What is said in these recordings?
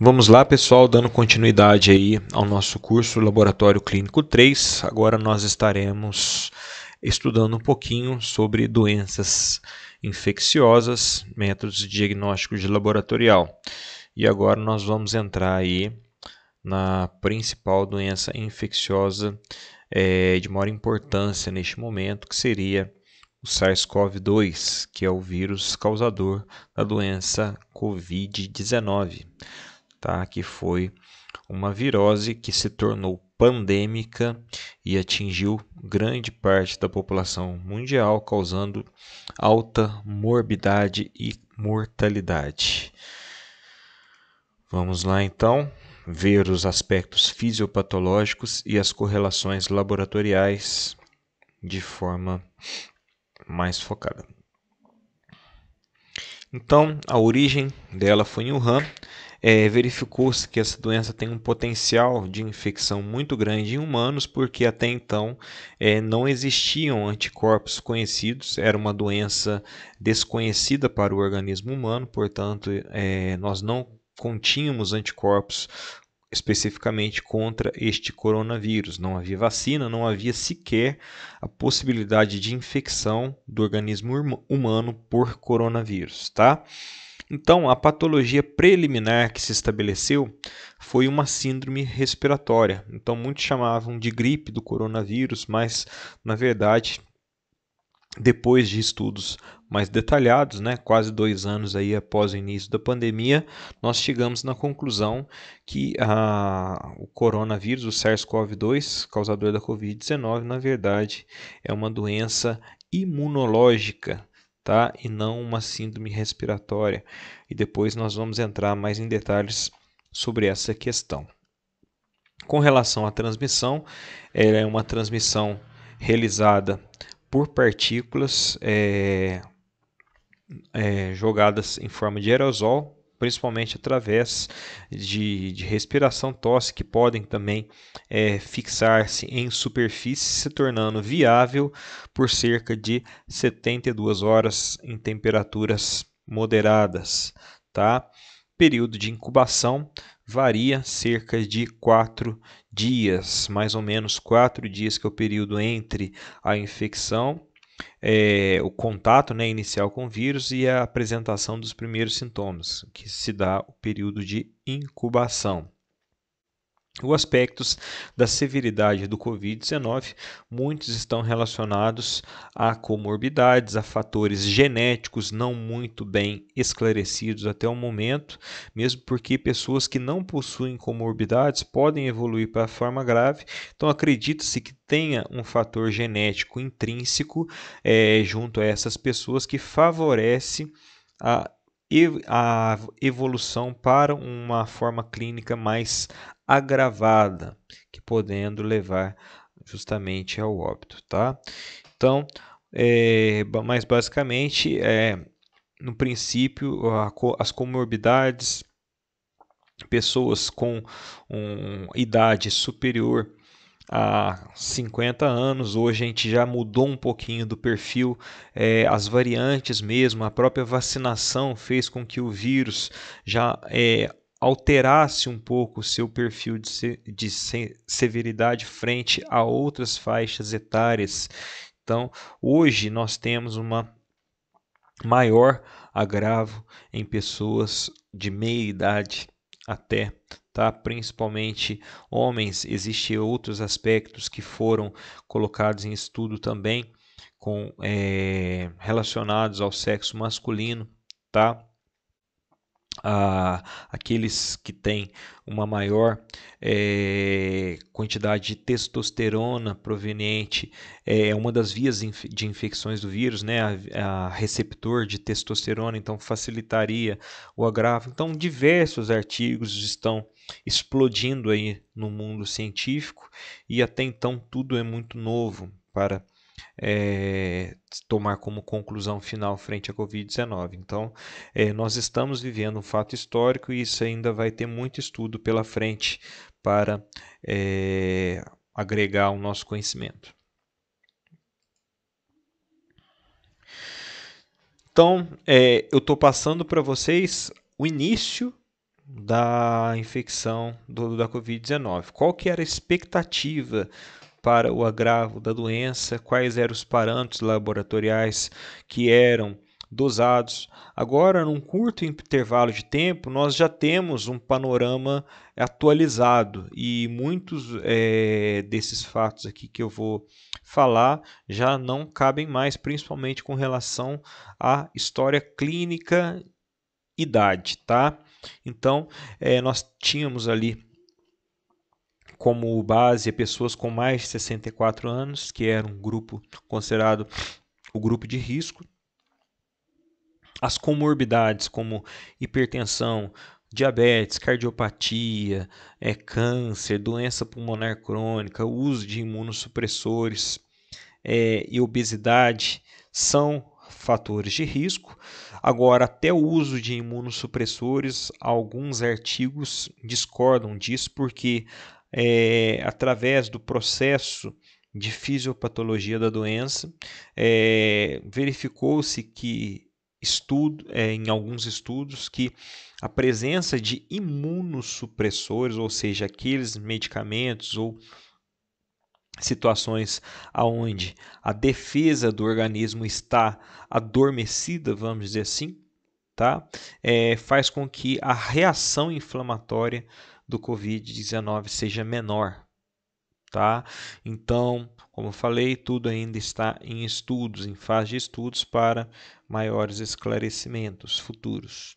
Vamos lá, pessoal, dando continuidade aí ao nosso curso Laboratório Clínico 3. Agora nós estaremos estudando um pouquinho sobre doenças infecciosas, métodos de diagnóstico de laboratorial. E agora nós vamos entrar aí na principal doença infecciosa é, de maior importância neste momento, que seria o SARS-CoV-2, que é o vírus causador da doença COVID-19 tá? que foi uma virose que se tornou pandêmica e atingiu grande parte da população mundial, causando alta morbidade e mortalidade. Vamos lá então ver os aspectos fisiopatológicos e as correlações laboratoriais de forma mais focada. Então, a origem dela foi em Wuhan, é, verificou-se que essa doença tem um potencial de infecção muito grande em humanos, porque até então é, não existiam anticorpos conhecidos, era uma doença desconhecida para o organismo humano, portanto, é, nós não continhamos anticorpos especificamente contra este coronavírus. Não havia vacina, não havia sequer a possibilidade de infecção do organismo hum-, humano por coronavírus, tá? Então, a patologia preliminar que se estabeleceu foi uma síndrome respiratória. Então, muitos chamavam de gripe do coronavírus, mas na verdade, depois de estudos mais detalhados, né, quase dois anos aí após o início da pandemia, nós chegamos na conclusão que a, ah, o coronavírus, o SARS-CoV-2, causador da Covid-19, na verdade é uma doença imunológica tá? E não uma síndrome respiratória. E depois nós vamos entrar mais em detalhes sobre essa questão. Com relação à transmissão, ela é uma transmissão realizada por partículas é, é, jogadas em forma de aerosol principalmente através de, de respiração tosse, que podem também é, fixar-se em superfície, se tornando viável por cerca de 72 horas em temperaturas moderadas. Tá? Período de incubação varia cerca de quatro dias, mais ou menos quatro dias, que é o período entre a infecção é, o contato né, inicial com o vírus e a apresentação dos primeiros sintomas, que se dá o período de incubação. Os aspectos da severidade do Covid-19, muitos estão relacionados a comorbidades, a fatores genéticos não muito bem esclarecidos até o momento, mesmo porque pessoas que não possuem comorbidades podem evoluir para forma grave, então acredita-se que tenha um fator genético intrínseco é, junto a essas pessoas que favorece a a evolução para uma forma clínica mais agravada, que podendo levar justamente ao óbito, tá? Então, é, mas basicamente, é, no princípio, a, as comorbidades, pessoas com um, idade superior a 50 anos. Hoje a gente já mudou um pouquinho do perfil, é, as variantes mesmo, a própria vacinação fez com que o vírus já é, alterasse um pouco o seu perfil de, se, de se, severidade frente a outras faixas etárias. Então, hoje nós temos uma maior agravo em pessoas de meia idade até, tá? Principalmente homens. Existem outros aspectos que foram colocados em estudo também com é, relacionados ao sexo masculino, tá? a, aqueles que têm uma maior é, quantidade de testosterona proveniente eh, é uma das vias de infecções do vírus, né? A, a, receptor de testosterona, então facilitaria o agravo. Então, diversos artigos estão explodindo aí no mundo científico e até então tudo é muito novo para é, tomar como conclusão final frente à Covid-19. Então, é, nós estamos vivendo um fato histórico e isso ainda vai ter muito estudo pela frente para é, agregar o nosso conhecimento. Então, eu estou passando para vocês o início da infecção do, da Covid-19. Qual que era a expectativa para o agravo da doença, quais eram os parâmetros laboratoriais que eram dosados. Agora, num curto intervalo de tempo, nós já temos um panorama atualizado e muitos é, desses fatos aqui que eu vou falar já não cabem mais, principalmente com relação à história clínica idade, tá? Então, é, nós tínhamos ali como base pessoas com mais de 64 anos, que era um grupo considerado o grupo de risco. As comorbidades como hipertensão, diabetes, cardiopatia, é, câncer, doença pulmonar crônica, uso de imunossupressores é, e obesidade são fatores de risco. Agora, até o uso de imunossupressores, alguns artigos discordam disso porque é, através do processo de fisiopatologia da doença, é, verificou-se que estudo, é, em alguns estudos que a presença de imunossupressores, ou seja, aqueles medicamentos ou situações aonde a defesa do organismo está adormecida, vamos dizer assim, tá? É, faz com que a reação inflamatória do Covid-19 seja menor. Tá? Então, como eu falei, tudo ainda está em estudos, em fase de estudos para maiores esclarecimentos futuros.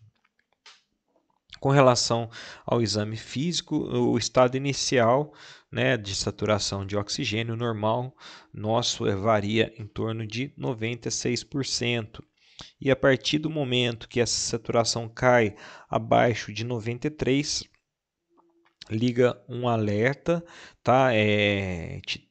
Com relação ao exame físico, o estado inicial né, de saturação de oxigênio normal nosso é, varia em torno de 96%. E a partir do momento que essa saturação cai abaixo de 93%, liga um alerta, tá? É, te,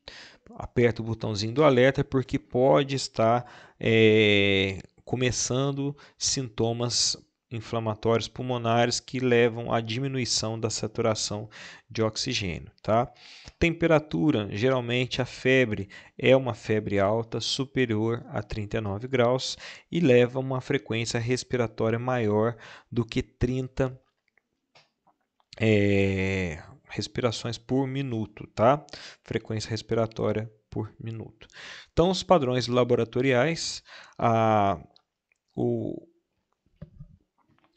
aperta o botãozinho do alerta porque pode estar é, começando sintomas inflamatórios pulmonares que levam à diminuição da saturação de oxigênio, tá? Temperatura, geralmente a febre é uma febre alta superior a 39 graus e leva a uma frequência respiratória maior do que 30 é, respirações por minuto, tá? Frequência respiratória por minuto. Então, os padrões laboratoriais, a, o,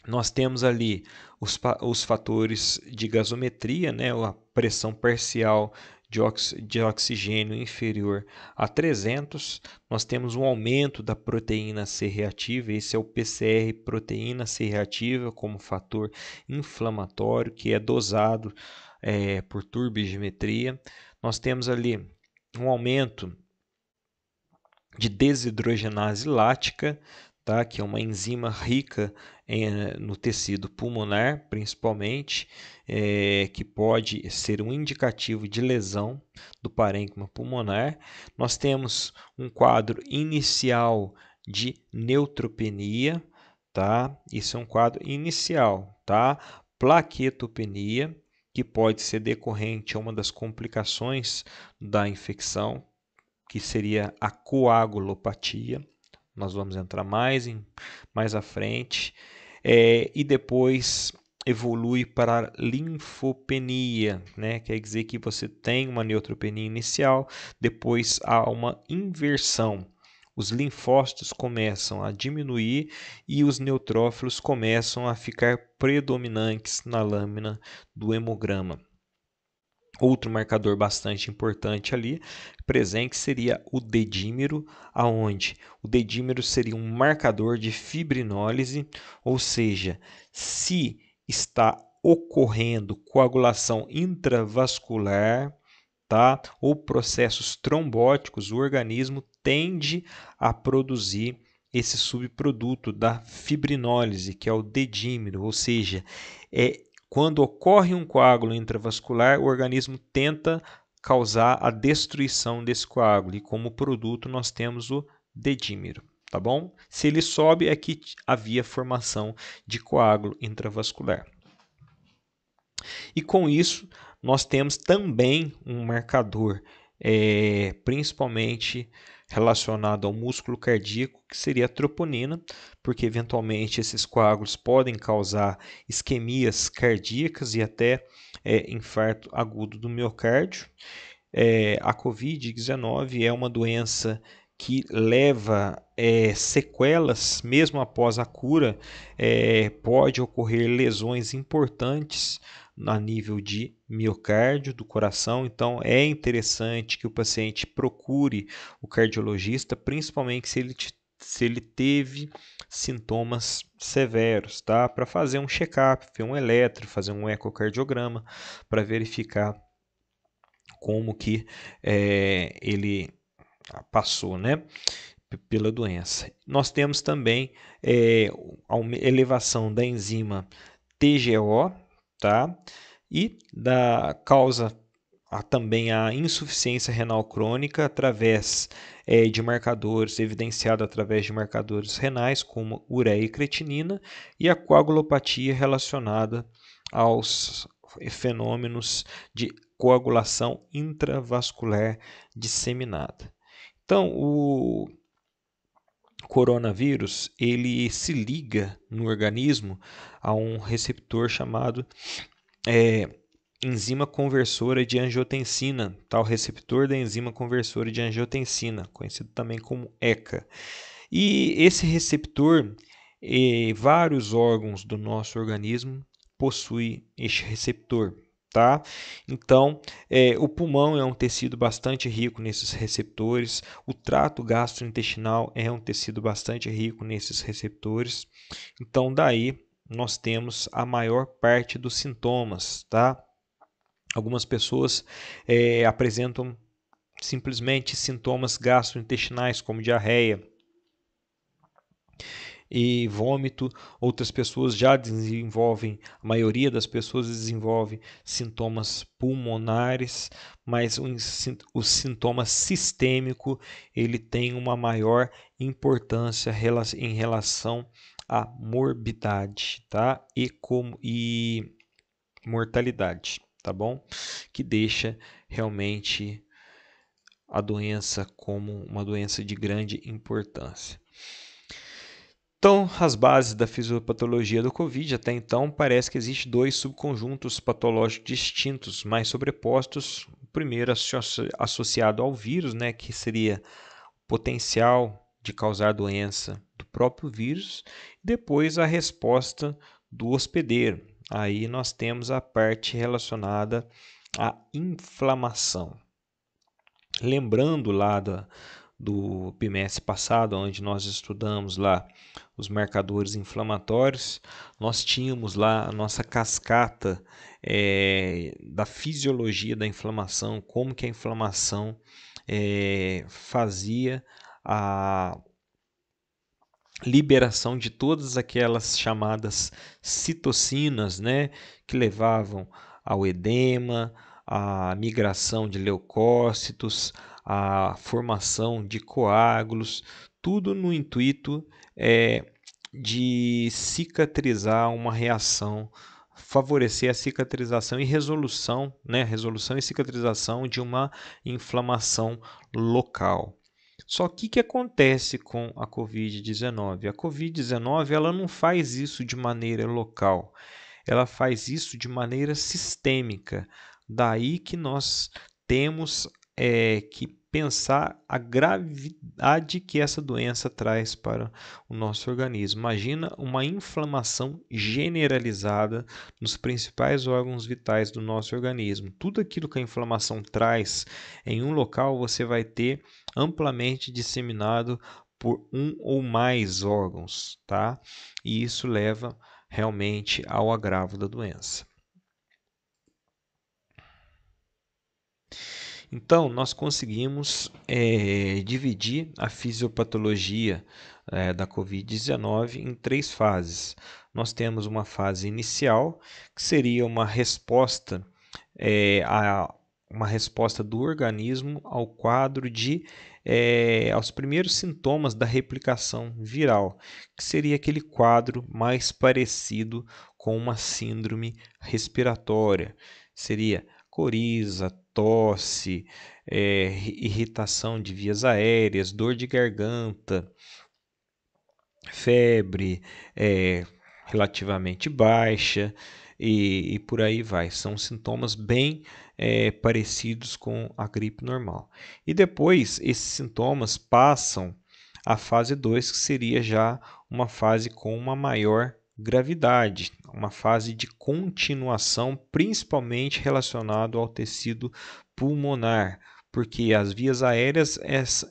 nós temos ali os, os fatores de gasometria, né, a pressão parcial de, ox, de oxigênio inferior a 300, nós temos um aumento da proteína C reativa, esse é o PCR proteína C reativa como fator inflamatório que é dosado é, por turbimetria. Nós temos ali um aumento de desidrogenase lática, tá? que é uma enzima rica em, eh, no tecido pulmonar, principalmente, é, que pode ser um indicativo de lesão do parênquima pulmonar. Nós temos um quadro inicial de neutropenia, tá? Isso é um quadro inicial, tá? Plaquetopenia, que pode ser decorrente a uma das complicações da infecção, que seria a coagulopatia nós vamos entrar mais, em, mais à frente, é, e depois evolui para linfopenia, né? quer dizer que você tem uma neutropenia inicial, depois há uma inversão. Os linfócitos começam a diminuir e os neutrófilos começam a ficar predominantes na lâmina do hemograma. Outro marcador bastante importante ali presente seria o dedímero, aonde o dedímero seria um marcador de fibrinólise, ou seja, se está ocorrendo coagulação intravascular, tá? Ou processos trombóticos, o organismo tende a produzir esse subproduto da fibrinólise, que é o dedímero, ou seja, é quando ocorre um coágulo intravascular, o organismo tenta causar a destruição desse coágulo e como produto nós temos o dedímero, tá bom? Se ele sobe é que havia formação de coágulo intravascular. E com isso, nós temos também um marcador é, principalmente relacionado ao músculo cardíaco, que seria a troponina, porque eventualmente esses coágulos podem causar isquemias cardíacas e até é, infarto agudo do miocárdio. É, a Covid-19 é uma doença que leva é, sequelas, mesmo após a cura, é, pode ocorrer lesões importantes a nível de miocárdio do coração. Então é interessante que o paciente procure o cardiologista, principalmente se ele, se ele teve sintomas severos, tá? Para fazer um check-up, ver um eletro, fazer um ecocardiograma para verificar como que é, ele passou, né? pela doença. Nós temos também é, a elevação da enzima TGO, tá? E da causa também a insuficiência renal crônica através é, de marcadores, evidenciado através de marcadores renais, como ureia e creatinina, e a coagulopatia relacionada aos fenômenos de coagulação intravascular disseminada. Então, o coronavírus ele se liga no organismo a um receptor chamado é, enzima conversora de angiotensina, tal receptor da enzima conversora de angiotensina, conhecido também como ECA. E esse receptor, eh, vários órgãos do nosso organismo possuem este receptor. Tá? Então, é, o pulmão é um tecido bastante rico nesses receptores, o trato gastrointestinal é um tecido bastante rico nesses receptores. Então, daí nós temos a maior parte dos sintomas, tá? Algumas pessoas é, apresentam simplesmente sintomas gastrointestinais, como diarreia, e vômito. Outras pessoas já desenvolvem, a maioria das pessoas desenvolve sintomas pulmonares, mas o sintoma sistêmico ele tem uma maior importância em relação à morbidade, tá? E como e mortalidade, tá bom? Que deixa realmente a doença como uma doença de grande importância. Então, as bases da fisiopatologia do COVID até então parece que existe dois subconjuntos patológicos distintos, mas sobrepostos. O primeiro associado ao vírus, né, que seria o potencial de causar doença do próprio vírus, e depois a resposta do hospedeiro. Aí nós temos a parte relacionada à inflamação. Lembrando lá da, do bimestre passado, onde nós estudamos lá os marcadores inflamatórios, nós tínhamos lá a nossa cascata é, da fisiologia da inflamação, como que a inflamação é, fazia a liberação de todas aquelas chamadas citocinas, né, que levavam ao edema, à migração de leucócitos, a formação de coágulos, tudo no intuito é, de cicatrizar uma reação, favorecer a cicatrização e resolução, né, resolução e cicatrização de uma inflamação local. Só que o que acontece com a COVID-19? A COVID-19 ela não faz isso de maneira local. Ela faz isso de maneira sistêmica. Daí que nós temos é, que pensar a gravidade que essa doença traz para o nosso organismo. Imagina uma inflamação generalizada nos principais órgãos vitais do nosso organismo. Tudo aquilo que a inflamação traz em um local você vai ter amplamente disseminado por um ou mais órgãos, tá? E isso leva realmente ao agravo da doença. Então, nós conseguimos é, dividir a fisiopatologia é, da Covid-19 em três fases. Nós temos uma fase inicial, que seria uma resposta é, a uma resposta do organismo ao quadro de é, aos primeiros sintomas da replicação viral, que seria aquele quadro mais parecido com uma síndrome respiratória. Seria coriza, tosse, é, irritação de vias aéreas, dor de garganta, febre é, relativamente baixa e, e, por aí vai. São sintomas bem é, parecidos com a gripe normal. E depois esses sintomas passam à fase 2, que seria já uma fase com uma maior gravidade, uma fase de continuação, principalmente relacionado ao tecido pulmonar, porque as vias aéreas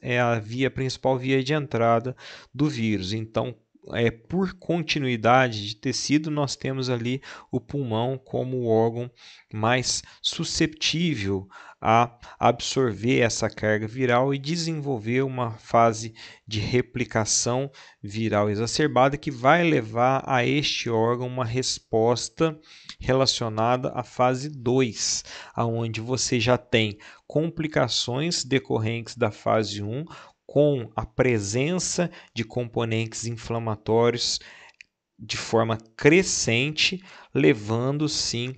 é a via principal via de entrada do vírus. Então, é, por continuidade de tecido, nós temos ali o pulmão como o órgão mais susceptível a absorver essa carga viral e desenvolver uma fase de replicação viral exacerbada que vai levar a este órgão uma resposta relacionada à fase 2, aonde você já tem complicações decorrentes da fase 1, com a presença de componentes inflamatórios de forma crescente, levando sim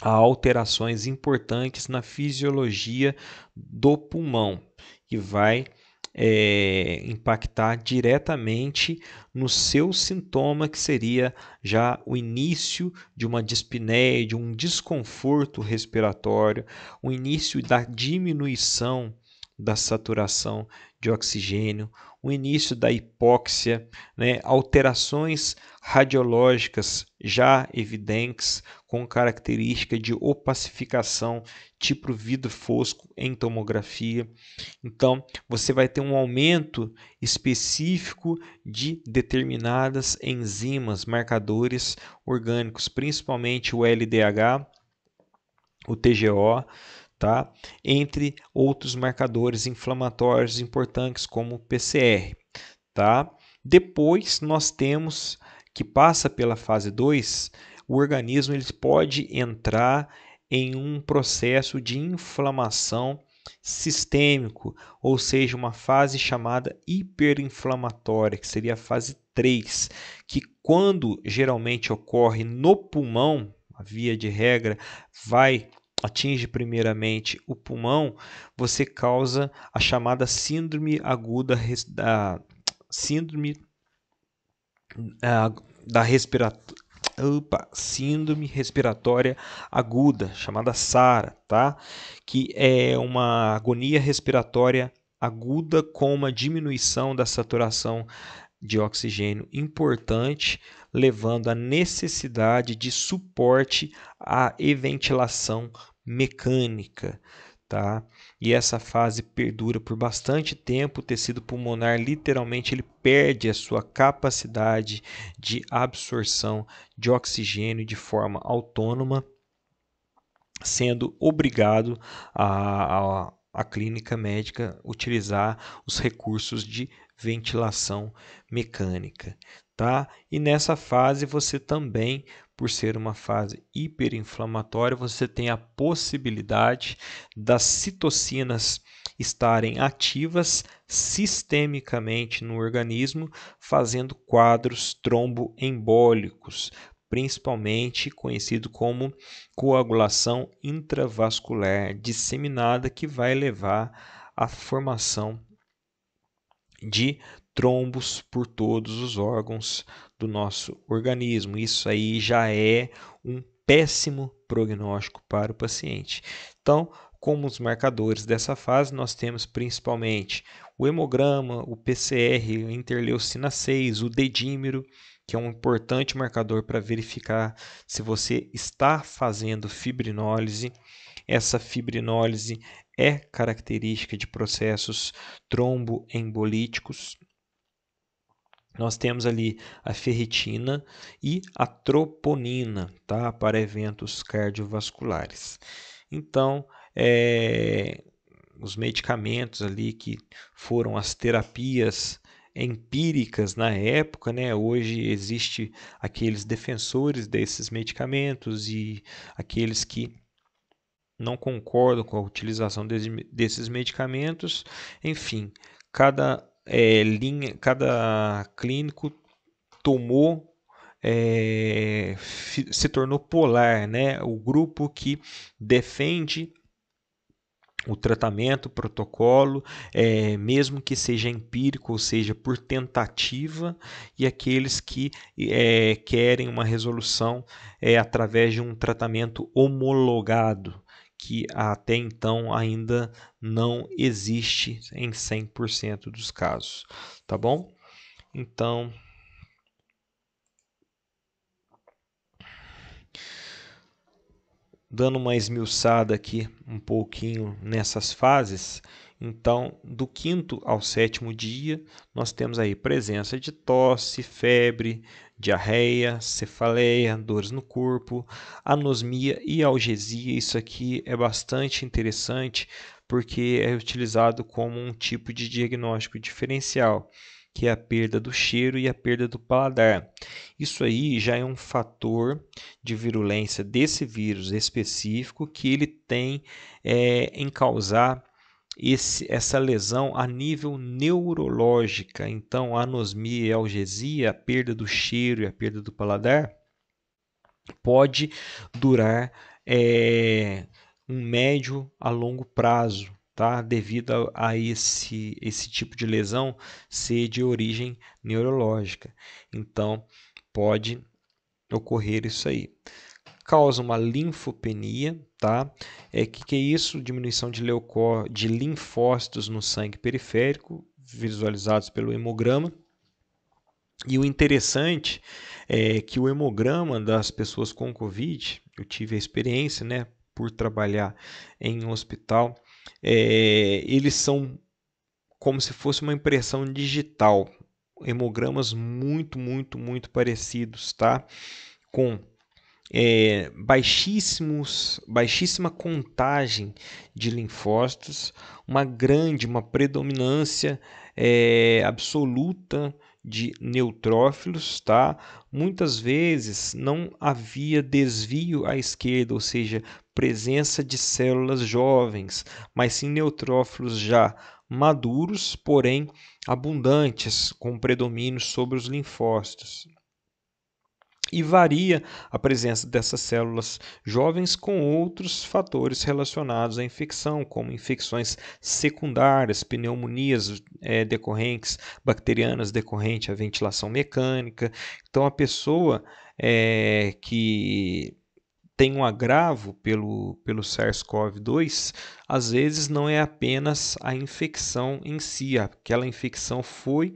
a alterações importantes na fisiologia do pulmão, que vai é, impactar diretamente no seu sintoma, que seria já o início de uma dispneia, de um desconforto respiratório, o início da diminuição da saturação de oxigênio, o início da hipóxia, né, alterações radiológicas já evidentes com característica de opacificação tipo vidro fosco em tomografia. Então, você vai ter um aumento específico de determinadas enzimas, marcadores orgânicos, principalmente o LDH, o TGO, tá? entre outros marcadores inflamatórios importantes como o PCR. Tá? Depois nós temos que passa pela fase 2, o organismo ele pode entrar em um processo de inflamação sistêmico, ou seja, uma fase chamada hiperinflamatória, que seria a fase 3, que quando geralmente ocorre no pulmão, a via de regra, vai atinge primeiramente o pulmão, você causa a chamada síndrome aguda da síndrome ah, da respiratória síndrome respiratória aguda, chamada SARA, tá? Que é uma agonia respiratória aguda com uma diminuição da saturação de oxigênio importante, levando à necessidade de suporte à eventilação ventilação mecânica. Tá? E essa fase perdura por bastante tempo, o tecido pulmonar literalmente ele perde a sua capacidade de absorção de oxigênio de forma autônoma, sendo obrigado a, a, a clínica médica utilizar os recursos de ventilação mecânica, tá? E nessa fase você também por ser uma fase hiperinflamatória, você tem a possibilidade das citocinas estarem ativas sistemicamente no organismo, fazendo quadros tromboembólicos, principalmente conhecido como coagulação intravascular disseminada, que vai levar à formação de trombos por todos os órgãos do nosso organismo. Isso aí já é um péssimo prognóstico para o paciente. Então, como os marcadores dessa fase, nós temos principalmente o hemograma, o PCR, a interleucina 6, o dedímero, que é um importante marcador para verificar se você está fazendo fibrinólise. Essa fibrinólise é característica de processos tromboembolíticos, nós temos ali a ferritina e a troponina tá? para eventos cardiovasculares. Então, é, os medicamentos ali que foram as terapias empíricas na época, né? Hoje existe aqueles defensores desses medicamentos e aqueles que não concordam com a utilização desses medicamentos. Enfim, cada é, linha, cada clínico tomou é, se tornou polar, né? O grupo que defende o tratamento, o protocolo, é, mesmo que seja empírico, ou seja, por tentativa, e aqueles que é, querem uma resolução é, através de um tratamento homologado, que até então ainda não existe em 100% dos casos, tá bom? Então, dando uma esmiuçada aqui um pouquinho nessas fases, então, do quinto ao sétimo dia, nós temos aí presença de tosse, febre, diarreia, cefaleia, dores no corpo, anosmia e algesia. Isso aqui é bastante interessante porque é utilizado como um tipo de diagnóstico diferencial, que é a perda do cheiro e a perda do paladar. Isso aí já é um fator de virulência desse vírus específico que ele tem é, em causar esse, essa lesão a nível neurológica. Então, a anosmia e a algesia, a perda do cheiro e a perda do paladar, pode durar é, um médio a longo prazo. Tá? devido a, a, esse, esse tipo de lesão ser de origem neurológica. Então, pode ocorrer isso aí causa uma linfopenia, tá? É que que é isso? Diminuição de leucó, de linfócitos no sangue periférico, visualizados pelo hemograma. E o interessante é que o hemograma das pessoas com COVID, eu tive a experiência, né, por trabalhar em um hospital, é, eles são como se fosse uma impressão digital, hemogramas muito, muito, muito parecidos, tá? Com é, baixíssimos, baixíssima contagem de linfócitos, uma grande, uma predominância é, absoluta de neutrófilos, tá? Muitas vezes não havia desvio à esquerda, ou seja, presença de células jovens, mas sim neutrófilos já maduros, porém abundantes, com predomínio sobre os linfócitos e varia a presença dessas células jovens com outros fatores relacionados à infecção, como infecções secundárias, pneumonias é, decorrentes, bacterianas decorrentes à ventilação mecânica. Então, a pessoa é, que tem um agravo pelo, pelo SARS-CoV-2, às vezes não é apenas a infecção em si, aquela infecção foi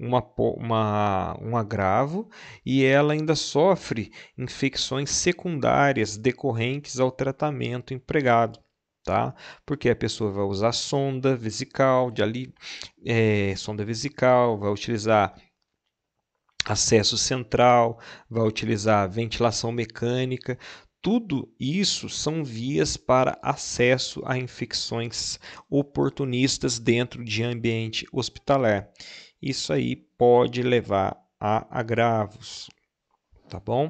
uma, uma, um agravo e ela ainda sofre infecções secundárias decorrentes ao tratamento empregado. Tá? Porque a pessoa vai usar sonda vesical, de ali, é, sonda vesical, vai utilizar acesso central, vai utilizar ventilação mecânica. Tudo isso são vias para acesso a infecções oportunistas dentro de ambiente hospitalar isso aí pode levar a agravos, tá bom?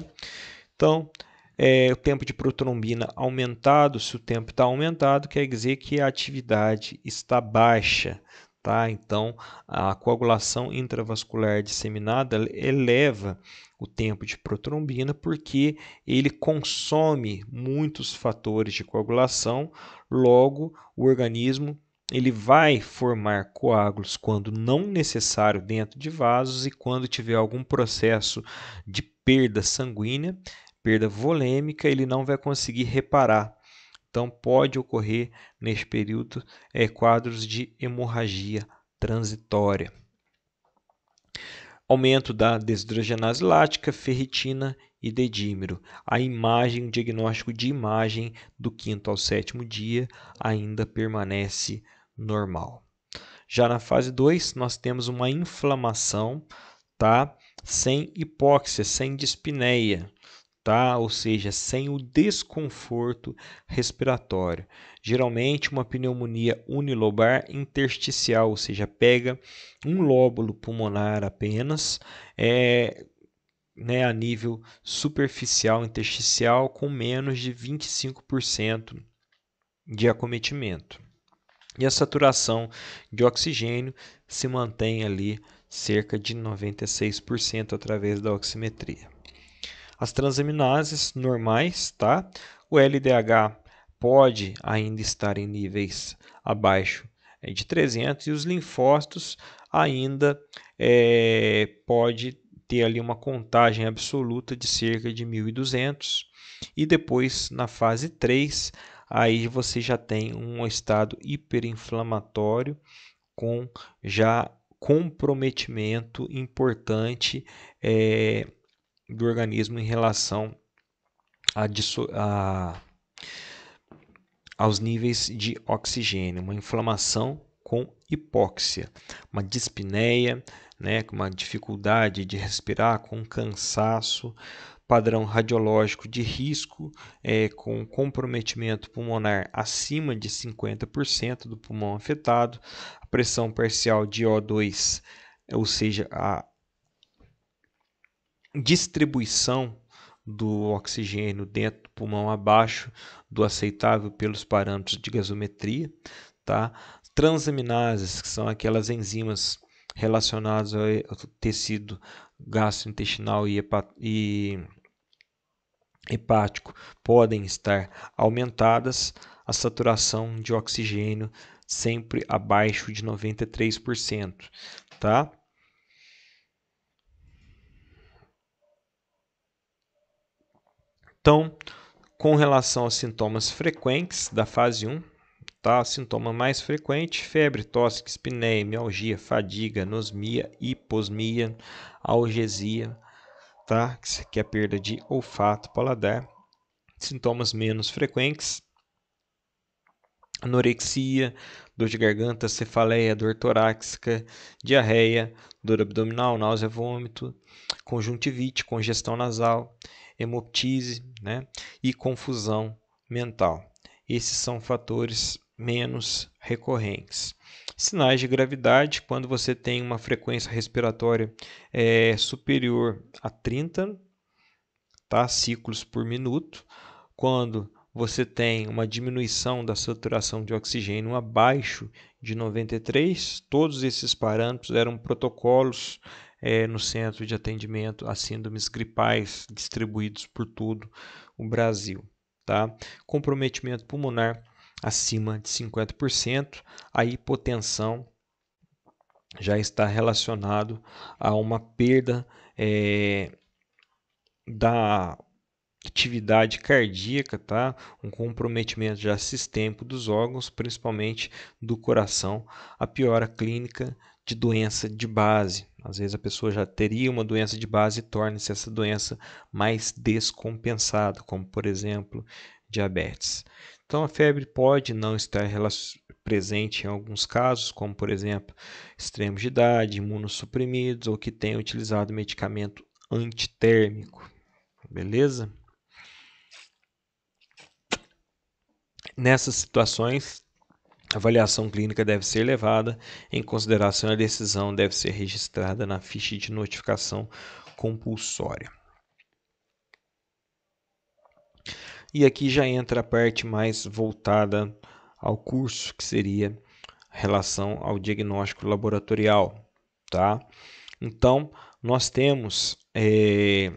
Então, é, o tempo de protrombina aumentado, se o tempo está aumentado, quer dizer que a atividade está baixa, tá? Então, a coagulação intravascular disseminada eleva o tempo de protrombina porque ele consome muitos fatores de coagulação, logo o organismo ele vai formar coágulos quando não necessário dentro de vasos e quando tiver algum processo de perda sanguínea, perda volêmica, ele não vai conseguir reparar. Então pode ocorrer neste período é, quadros de hemorragia transitória. Aumento da desidrogenase lática, ferritina e dedímero. A imagem, o diagnóstico de imagem do quinto ao sétimo dia ainda permanece normal. Já na fase 2, nós temos uma inflamação, tá? Sem hipóxia, sem dispneia, tá? Ou seja, sem o desconforto respiratório. Geralmente uma pneumonia unilobar intersticial, ou seja, pega um lóbulo pulmonar apenas, é, né, a nível superficial intersticial com menos de 25% de acometimento e a saturação de oxigênio se mantém ali cerca de 96% através da oximetria. As transaminases normais, tá? O LDH pode ainda estar em níveis abaixo é, de 300 e os linfócitos ainda é, pode ter ali uma contagem absoluta de cerca de 1.200 e depois na fase 3 aí você já tem um estado hiperinflamatório com já comprometimento importante é, do organismo em relação a, a, aos níveis de oxigênio, uma inflamação com hipóxia, uma dispneia, né, com uma dificuldade de respirar, com cansaço, padrão radiológico de risco, é, com comprometimento pulmonar acima de 50% do pulmão afetado, a pressão parcial de O2, ou seja, a distribuição do oxigênio dentro do pulmão abaixo do aceitável pelos parâmetros de gasometria, tá? Transaminases, que são aquelas enzimas relacionadas ao tecido gastrointestinal e, e hepático podem estar aumentadas, a saturação de oxigênio sempre abaixo de 93%, tá? Então, com relação aos sintomas frequentes da fase 1, tá? Sintoma mais frequente: febre, tosse, dispneia, mialgia, fadiga, nosmia, hiposmia, algesia, Tá? que é a perda de olfato paladar, sintomas menos frequentes, anorexia, dor de garganta, cefaleia, dor torácica, diarreia, dor abdominal, náusea, vômito, conjuntivite, congestão nasal, hemoptise né, e confusão mental. Esses são fatores menos recorrentes. Sinais de gravidade, quando você tem uma frequência respiratória é, superior a 30 tá, ciclos por minuto, quando você tem uma diminuição da saturação de oxigênio abaixo de 93, todos esses parâmetros eram protocolos é, no centro de atendimento a síndromes gripais distribuídos por todo o Brasil. Tá? Comprometimento pulmonar acima de 50%, a hipotensão já está relacionado a uma perda é, da atividade cardíaca, tá? Um comprometimento já sistêmico dos órgãos, principalmente do coração, a piora clínica de doença de base. Às vezes a pessoa já teria uma doença de base e torna-se essa doença mais descompensada, como por exemplo, diabetes. Então, a febre pode não estar presente em alguns casos, como por exemplo, extremos de idade, imunossuprimidos ou que tenham utilizado medicamento antitérmico. Beleza? Nessas situações, a avaliação clínica deve ser levada em consideração e a decisão deve ser registrada na ficha de notificação compulsória. E aqui já entra a parte mais voltada ao curso, que seria relação ao diagnóstico laboratorial, tá? Então, nós temos é,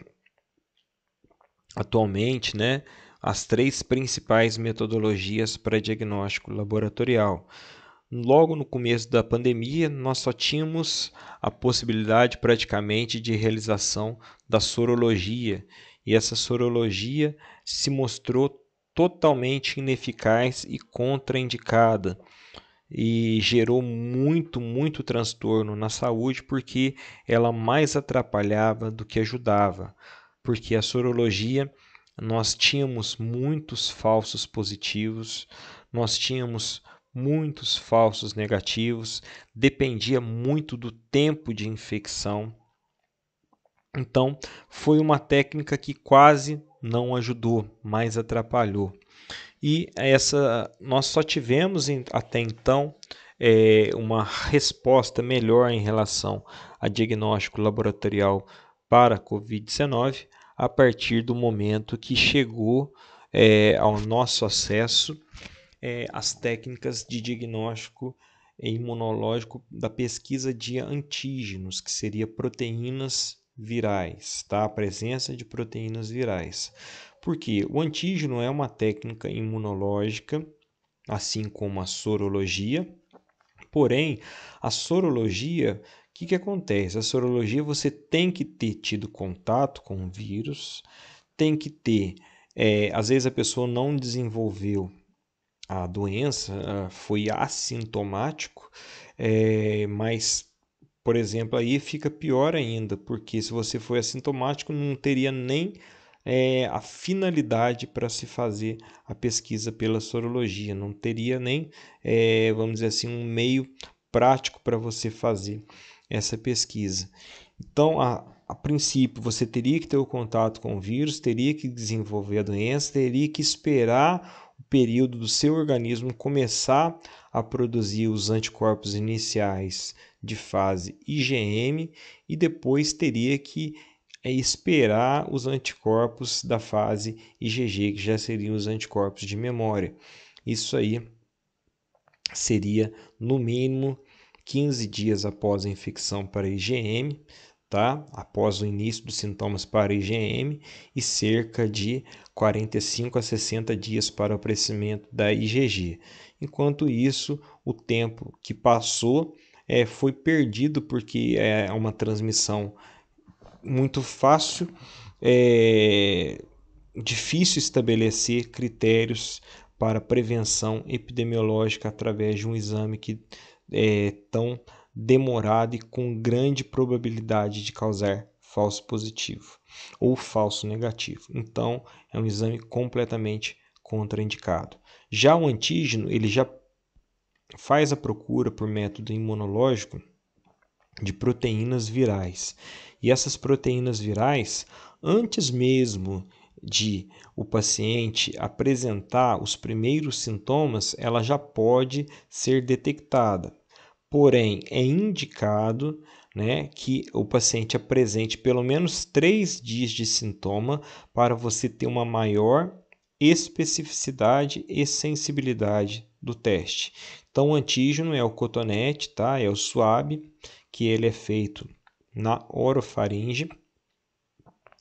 atualmente, né, as três principais metodologias para diagnóstico laboratorial. Logo no começo da pandemia, nós só tínhamos a possibilidade praticamente de realização da sorologia, e essa sorologia se mostrou totalmente ineficaz e contraindicada e gerou muito, muito transtorno na saúde porque ela mais atrapalhava do que ajudava. Porque a sorologia nós tínhamos muitos falsos positivos, nós tínhamos muitos falsos negativos, dependia muito do tempo de infecção. Então, foi uma técnica que quase não ajudou, mais atrapalhou. E essa nós só tivemos até então é, uma resposta melhor em relação a diagnóstico laboratorial para COVID-19 a partir do momento que chegou é, ao nosso acesso é, as técnicas de diagnóstico imunológico da pesquisa de antígenos, que seria proteínas virais, tá? A presença de proteínas virais. Porque o antígeno é uma técnica imunológica, assim como a sorologia. Porém, a sorologia, o que, que acontece? A sorologia você tem que ter tido contato com o vírus, tem que ter. É, às vezes a pessoa não desenvolveu a doença, ah, foi assintomático, é, mas por exemplo, aí fica pior ainda, porque se você for assintomático, não teria nem é, a finalidade para se fazer a pesquisa pela sorologia, não teria nem, é, vamos dizer assim, um meio prático para você fazer essa pesquisa. Então, a, a princípio, você teria que ter o contato com o vírus, teria que desenvolver a doença, teria que esperar o período do seu organismo começar a produzir os anticorpos iniciais de fase IgM e depois teria que é, esperar os anticorpos da fase IgG, que já seriam os anticorpos de memória. Isso aí seria no mínimo 15 dias após a infecção para IgM, tá? Após o início dos sintomas para IgM e cerca de 45 a 60 dias para o aparecimento da IgG. Enquanto isso, o tempo que passou é, foi perdido porque eh, é uma transmissão muito fácil, é difícil estabelecer critérios para prevenção epidemiológica através de um exame que é tão demorado e com grande probabilidade de causar falso positivo ou falso negativo. Então, é um exame completamente contraindicado. Já o antígeno, ele já faz a procura por método imunológico de proteínas virais. E essas proteínas virais, antes mesmo de o paciente apresentar os primeiros sintomas, ela já pode ser detectada. Porém, é indicado né, que o paciente apresente pelo menos três dias de sintoma para você ter uma maior especificidade e sensibilidade do teste. Então, o antígeno é o cotonete, tá? É o suave, que ele é feito na orofaringe,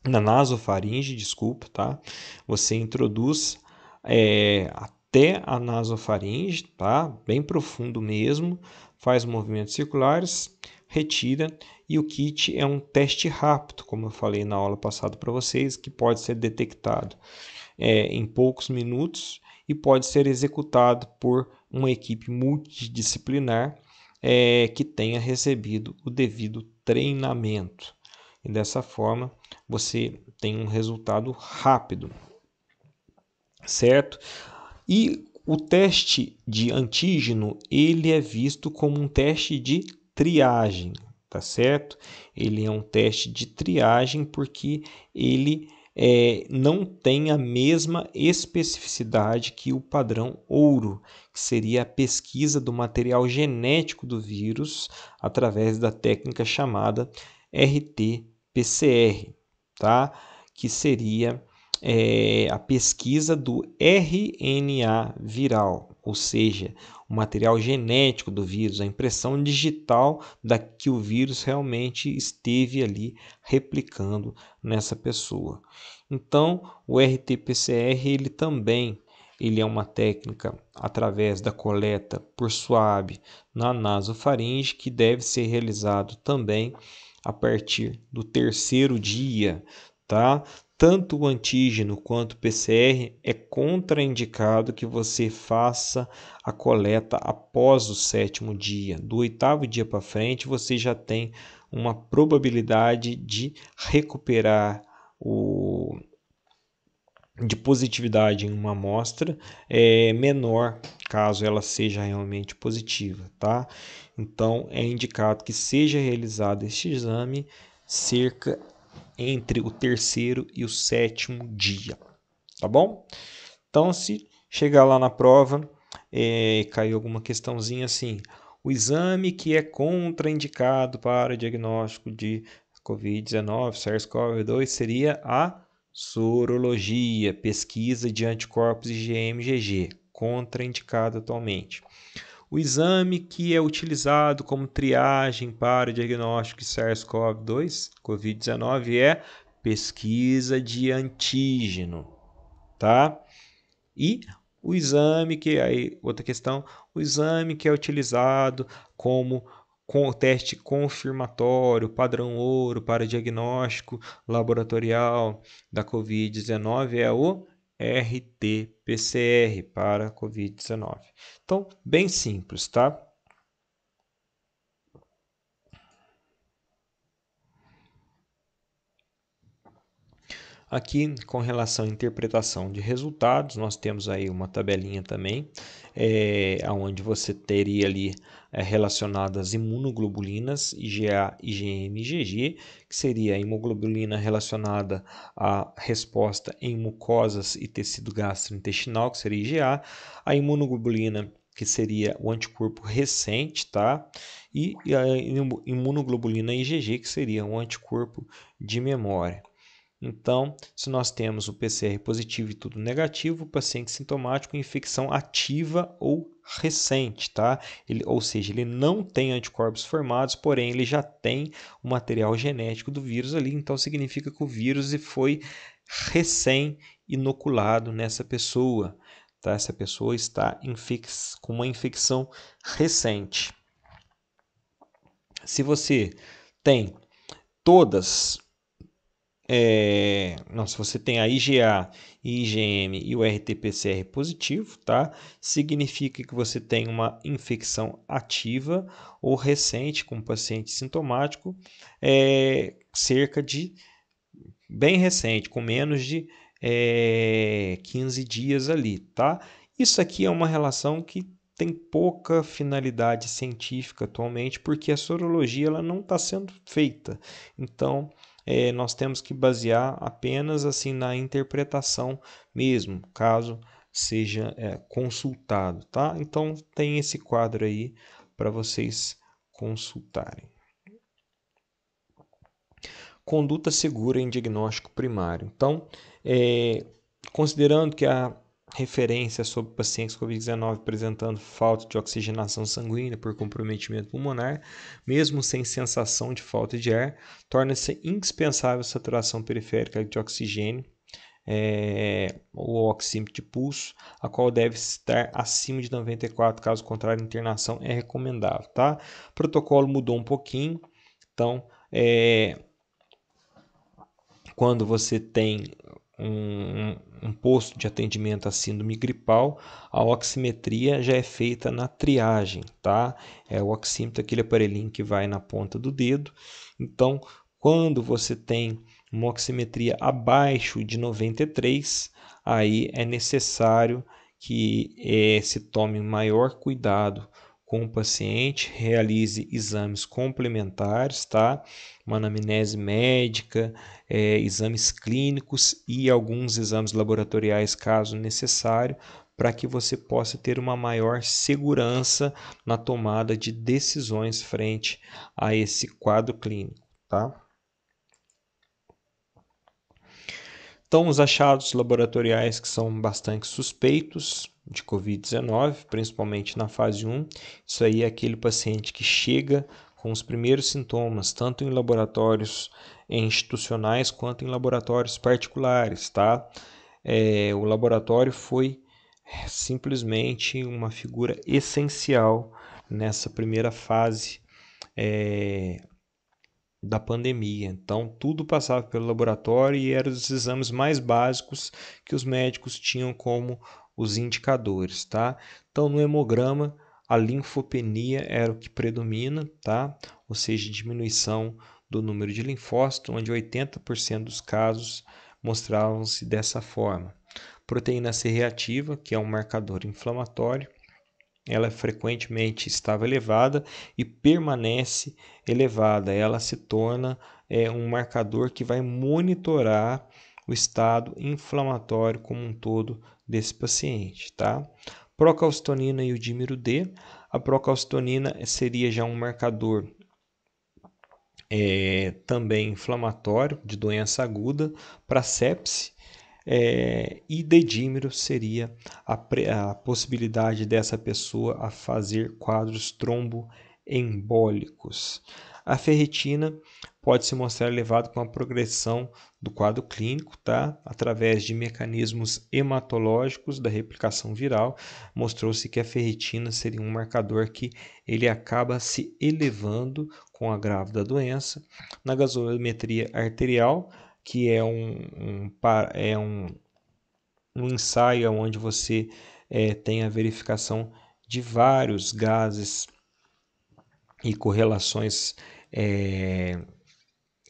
na nasofaringe, desculpa, tá? Você introduz é, até a nasofaringe, tá? Bem profundo mesmo, faz movimentos circulares, retira e o kit é um teste rápido, como eu falei na aula passada para vocês, que pode ser detectado é, em poucos minutos e pode ser executado por uma equipe multidisciplinar é, que tenha recebido o devido treinamento. E dessa forma você tem um resultado rápido, certo? E o teste de antígeno ele é visto como um teste de triagem, tá certo? Ele é um teste de triagem porque ele é, não tem a mesma especificidade que o padrão ouro, que seria a pesquisa do material genético do vírus através da técnica chamada RT-PCR, tá? que seria é, a pesquisa do RNA viral, ou seja, material genético do vírus, a impressão digital da que o vírus realmente esteve ali replicando nessa pessoa. Então, o RT-PCR ele também ele é uma técnica através da coleta por suave na nasofaringe que deve ser realizado também a partir do terceiro dia, tá? tanto o antígeno quanto o PCR, é contraindicado que você faça a coleta após o sétimo dia. Do oitavo dia para frente, você já tem uma probabilidade de recuperar o de positividade em uma amostra é menor caso ela seja realmente positiva, tá? Então é indicado que seja realizado este exame cerca entre o terceiro e o sétimo dia, tá bom? Então, se chegar lá na prova é, caiu alguma questãozinha assim, o exame que é contraindicado para o diagnóstico de COVID-19, SARS-CoV-2 seria a sorologia, pesquisa de anticorpos IgM-IgG, contraindicado atualmente o exame que é utilizado como triagem para o diagnóstico de SARS-CoV-2, COVID-19 é pesquisa de antígeno, tá? E o exame que aí outra questão, o exame que é utilizado como com o teste confirmatório, padrão ouro para diagnóstico laboratorial da COVID-19 é o RT-PCR para COVID-19. Então, bem simples, tá? Aqui, com relação à interpretação de resultados, nós temos aí uma tabelinha também, é, onde você teria ali é, relacionadas imunoglobulinas, IgA, IgM e IgG, que seria a imunoglobulina relacionada à resposta em mucosas e tecido gastrointestinal, que seria IgA, a imunoglobulina que seria o anticorpo recente, tá? E a imunoglobulina IgG, que seria um anticorpo de memória. Então, se nós temos o PCR positivo e tudo negativo, o paciente sintomático com infecção ativa ou recente, tá? Ele, ou seja, ele não tem anticorpos formados, porém ele já tem o material genético do vírus ali, então significa que o vírus foi recém inoculado nessa pessoa, tá? Essa pessoa está com uma infecção recente. Se você tem todas é, não, se você tem a IgA, IgM e o RT-PCR positivo, tá? Significa que você tem uma infecção ativa ou recente com um paciente sintomático, é, cerca de bem recente, com menos de é, 15 dias ali, tá? Isso aqui é uma relação que tem pouca finalidade científica atualmente, porque a sorologia ela não está sendo feita. Então, é, nós temos que basear apenas assim na interpretação mesmo, caso seja é, consultado, tá? Então tem esse quadro aí para vocês consultarem. Conduta segura em diagnóstico primário. Então, é, considerando que a referências sobre pacientes COVID-19 apresentando falta de oxigenação sanguínea por comprometimento pulmonar, mesmo sem sensação de falta de ar, torna-se indispensável a saturação periférica de oxigênio é, o oxímetro de pulso, a qual deve estar acima de 94, caso contrário, internação é recomendável, tá? O protocolo mudou um pouquinho, então, é, quando você tem um, um posto de atendimento à síndrome gripal, a oximetria já é feita na triagem, tá? É o oxímetro, aquele aparelhinho que vai na ponta do dedo. Então, quando você tem uma oximetria abaixo de 93, aí é necessário que eh, se tome maior cuidado com o paciente, realize exames complementares, tá? Uma anamnese médica, é, exames clínicos e alguns exames laboratoriais, caso necessário, para que você possa ter uma maior segurança na tomada de decisões frente a esse quadro clínico, tá? Então, os achados laboratoriais que são bastante suspeitos, de Covid-19, principalmente na fase 1. Isso aí é aquele paciente que chega com os primeiros sintomas, tanto em laboratórios eh, institucionais quanto em laboratórios particulares, tá? É, o laboratório foi eh, simplesmente uma figura essencial nessa primeira fase é, da pandemia. Então, tudo passava pelo laboratório e eram os exames mais básicos que os médicos tinham como os indicadores, tá? Então, no hemograma, a linfopenia era o que predomina, tá? Ou seja, diminuição do número de linfócitos, onde 80% dos casos mostravam-se dessa forma. Proteína C reativa, que é um marcador inflamatório, ela frequentemente estava elevada e permanece elevada. Ela se torna é, um marcador que vai monitorar o estado inflamatório como um todo desse paciente, tá? Procalcitonina e o dímero D. A procalcitonina seria já um marcador é, também inflamatório de doença aguda para sepse. É, e dedímero seria a, pre, a possibilidade dessa pessoa a fazer quadros tromboembólicos. A ferritina pode se mostrar elevado com a progressão do quadro clínico, tá? Através de mecanismos hematológicos da replicação viral, mostrou-se que a ferritina seria um marcador que ele acaba se elevando com a grave da doença. Na gasometria arterial, que é um, um é um, um ensaio onde você é, tem a verificação de vários gases e correlações é,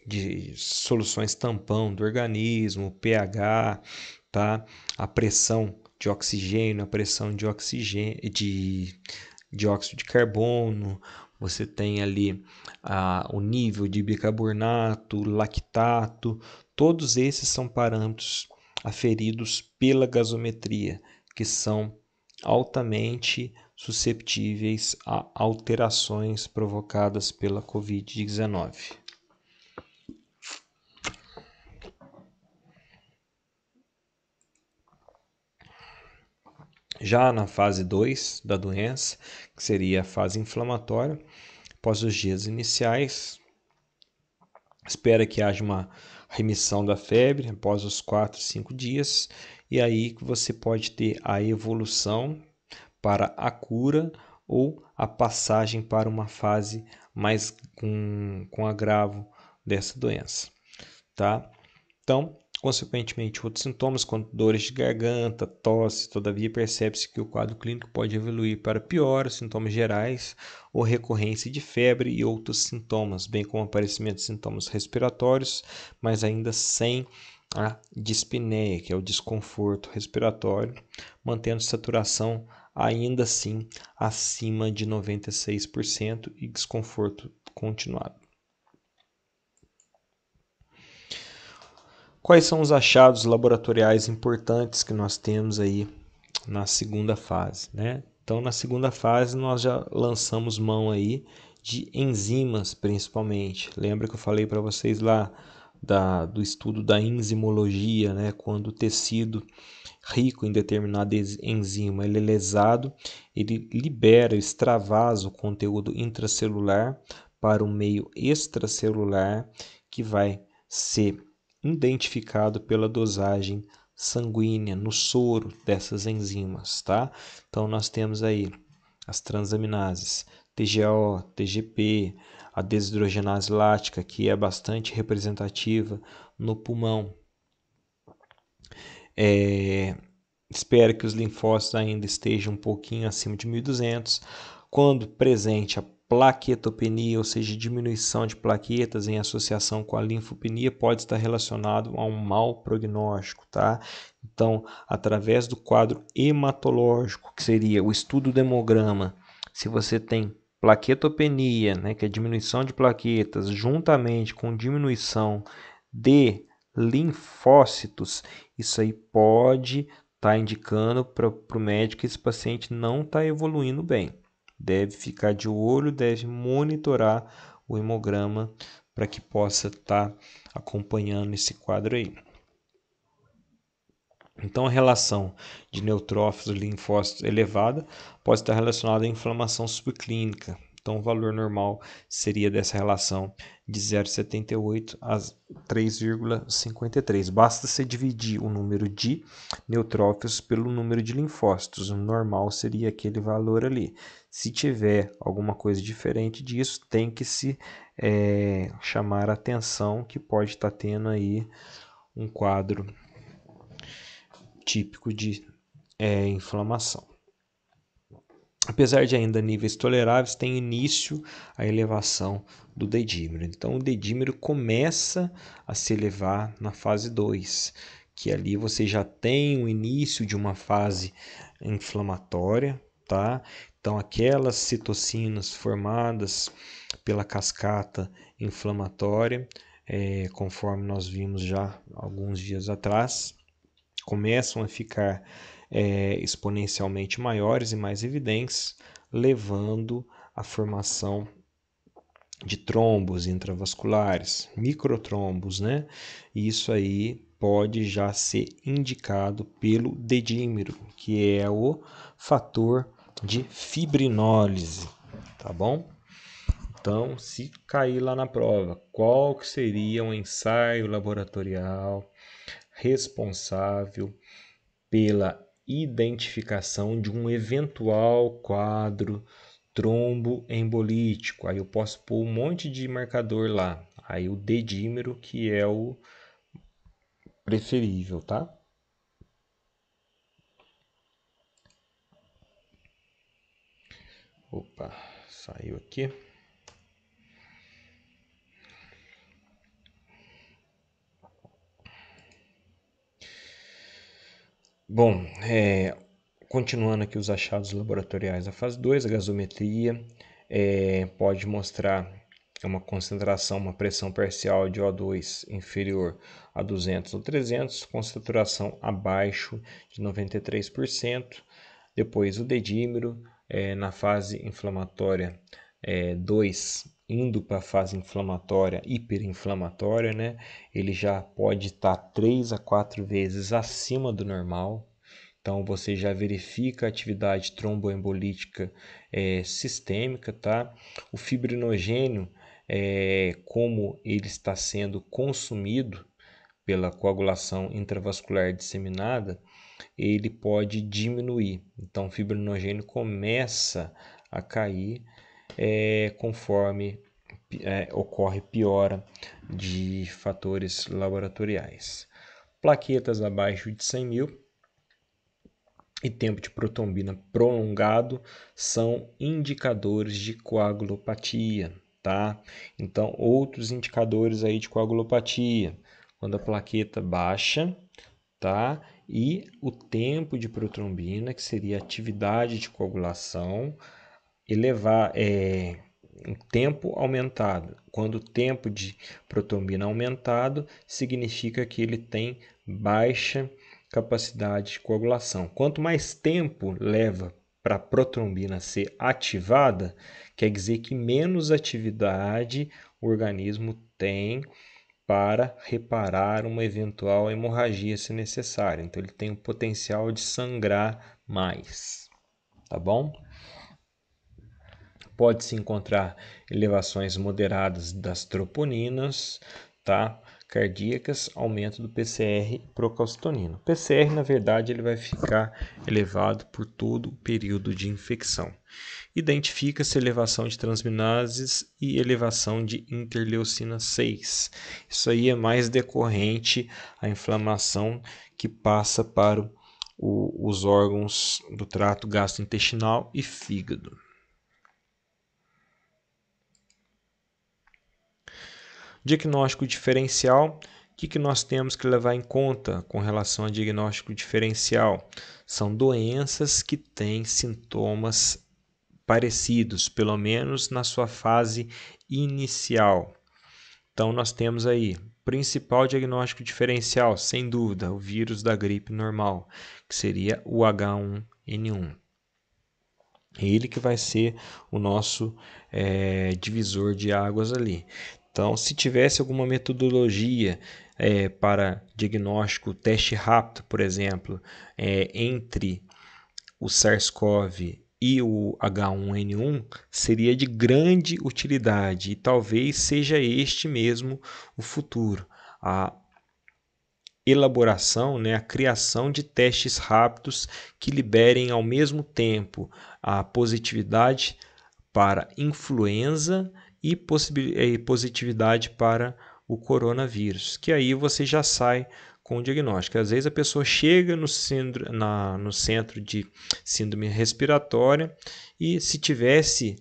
de soluções tampão do organismo, pH, tá? A pressão de oxigênio, a pressão de oxigênio de dióxido de carbono, você tem ali ah, o nível de bicarbonato, lactato, todos esses são parâmetros aferidos pela gasometria, que são altamente susceptíveis a alterações provocadas pela Covid-19. Já na fase 2 da doença, que seria a fase inflamatória, após os dias iniciais, espera que haja uma remissão da febre após os 4, 5 dias, e aí que você pode ter a evolução para a cura ou a passagem para uma fase mais com, com agravo dessa doença, tá? Então, Consequentemente, outros sintomas, como dores de garganta, tosse, todavia percebe-se que o quadro clínico pode evoluir para pior, sintomas gerais ou recorrência de febre e outros sintomas, bem como aparecimento de sintomas respiratórios, mas ainda sem a dispneia, que é o desconforto respiratório, mantendo saturação ainda assim acima de 96% e desconforto continuado. Quais são os achados laboratoriais importantes que nós temos aí na segunda fase, né? Então, na segunda fase, nós já lançamos mão aí de enzimas, principalmente. Lembra que eu falei para vocês lá da, do estudo da enzimologia, né? Quando o tecido rico em determinada enzima ele é lesado, ele libera, extravasa o conteúdo intracelular para o meio extracelular que vai ser identificado pela dosagem sanguínea no soro dessas enzimas, tá? Então nós temos aí as transaminases TGO, TGP, a desidrogenase lática, que é bastante representativa no pulmão. É, espero que os linfócitos ainda estejam um pouquinho acima de 1200. Quando presente a plaquetopenia, ou seja, diminuição de plaquetas em associação com a linfopenia, pode estar relacionado a um mau prognóstico, tá? Então, através do quadro hematológico, que seria o estudo do hemograma, se você tem plaquetopenia, né, que é diminuição de plaquetas, juntamente com diminuição de linfócitos, isso aí pode estar tá indicando para o médico que esse paciente não está evoluindo bem deve ficar de olho, deve monitorar o hemograma para que possa estar tá acompanhando esse quadro aí. Então, a relação de neutrófilos e linfócitos elevada pode estar relacionada à inflamação subclínica, então, o valor normal seria dessa relação de 0,78 a 3,53. Basta você dividir o número de neutrófilos pelo número de linfócitos. O normal seria aquele valor ali. Se tiver alguma coisa diferente disso, tem que se é, chamar a atenção que pode estar tá tendo aí um quadro típico de é, inflamação apesar de ainda níveis toleráveis, tem início a elevação do dedímero. Então, o dedímero começa a se elevar na fase 2, que ali você já tem o início de uma fase inflamatória, tá? Então, aquelas citocinas formadas pela cascata inflamatória, é, conforme nós vimos já alguns dias atrás, começam a ficar é, exponencialmente maiores e mais evidentes, levando à formação de trombos intravasculares, microtrombos, né? E isso aí pode já ser indicado pelo dedímero, que é o fator de fibrinólise, tá bom? Então, se cair lá na prova, qual que seria o um ensaio laboratorial responsável pela identificação de um eventual quadro tromboembolítico. Aí eu posso pôr um monte de marcador lá. Aí o dedímero que é o preferível, tá? Opa, saiu aqui. Bom, é, continuando aqui os achados laboratoriais da fase 2, a gasometria é, pode mostrar uma concentração, uma pressão parcial de O2 inferior a 200 ou 300, com saturação abaixo de 93%. Depois o dedímero é, na fase inflamatória é, 2 indo para a fase inflamatória, hiperinflamatória, né? Ele já pode estar tá 3 a 4 vezes acima do normal. Então você já verifica a atividade tromboembolítica é, sistêmica, tá? O fibrinogênio, é, como ele está sendo consumido pela coagulação intravascular disseminada, ele pode diminuir. Então o fibrinogênio começa a cair é, conforme é, ocorre piora de fatores laboratoriais. Plaquetas abaixo de 100 mil e tempo de protombina prolongado são indicadores de coagulopatia, tá? Então, outros indicadores aí de coagulopatia, quando a plaqueta baixa, tá? E o tempo de protrombina, que seria a atividade de coagulação, e levar é, um tempo aumentado. Quando o tempo de protrombina é aumentado, significa que ele tem baixa capacidade de coagulação. Quanto mais tempo leva para a protrombina ser ativada, quer dizer que menos atividade o organismo tem para reparar uma eventual hemorragia se necessário. Então ele tem o potencial de sangrar mais, tá bom? Pode-se encontrar elevações moderadas das troponinas, tá? cardíacas, aumento do PCR procalcitonina. O PCR, na verdade, ele vai ficar elevado por todo o período de infecção. Identifica-se elevação de transminases e elevação de interleucina 6. Isso aí é mais decorrente à inflamação que passa para o, os órgãos do trato gastrointestinal e fígado. Diagnóstico diferencial. O que, que nós temos que levar em conta com relação a diagnóstico diferencial? São doenças que têm sintomas parecidos, pelo menos na sua fase inicial. Então, nós temos aí principal diagnóstico diferencial, sem dúvida, o vírus da gripe normal, que seria o H1N1. Ele que vai ser o nosso é, divisor de águas ali. Então, se tivesse alguma metodologia é, para diagnóstico, teste rápido, por exemplo, é, entre o SARS-CoV e o H1N1, seria de grande utilidade e talvez seja este mesmo o futuro. A elaboração, né, a criação de testes rápidos que liberem ao mesmo tempo a positividade para influenza e, eh, e positividade para o coronavírus, que aí você já sai com o diagnóstico. Às vezes a pessoa chega no centro, na, no centro de síndrome respiratória e se tivesse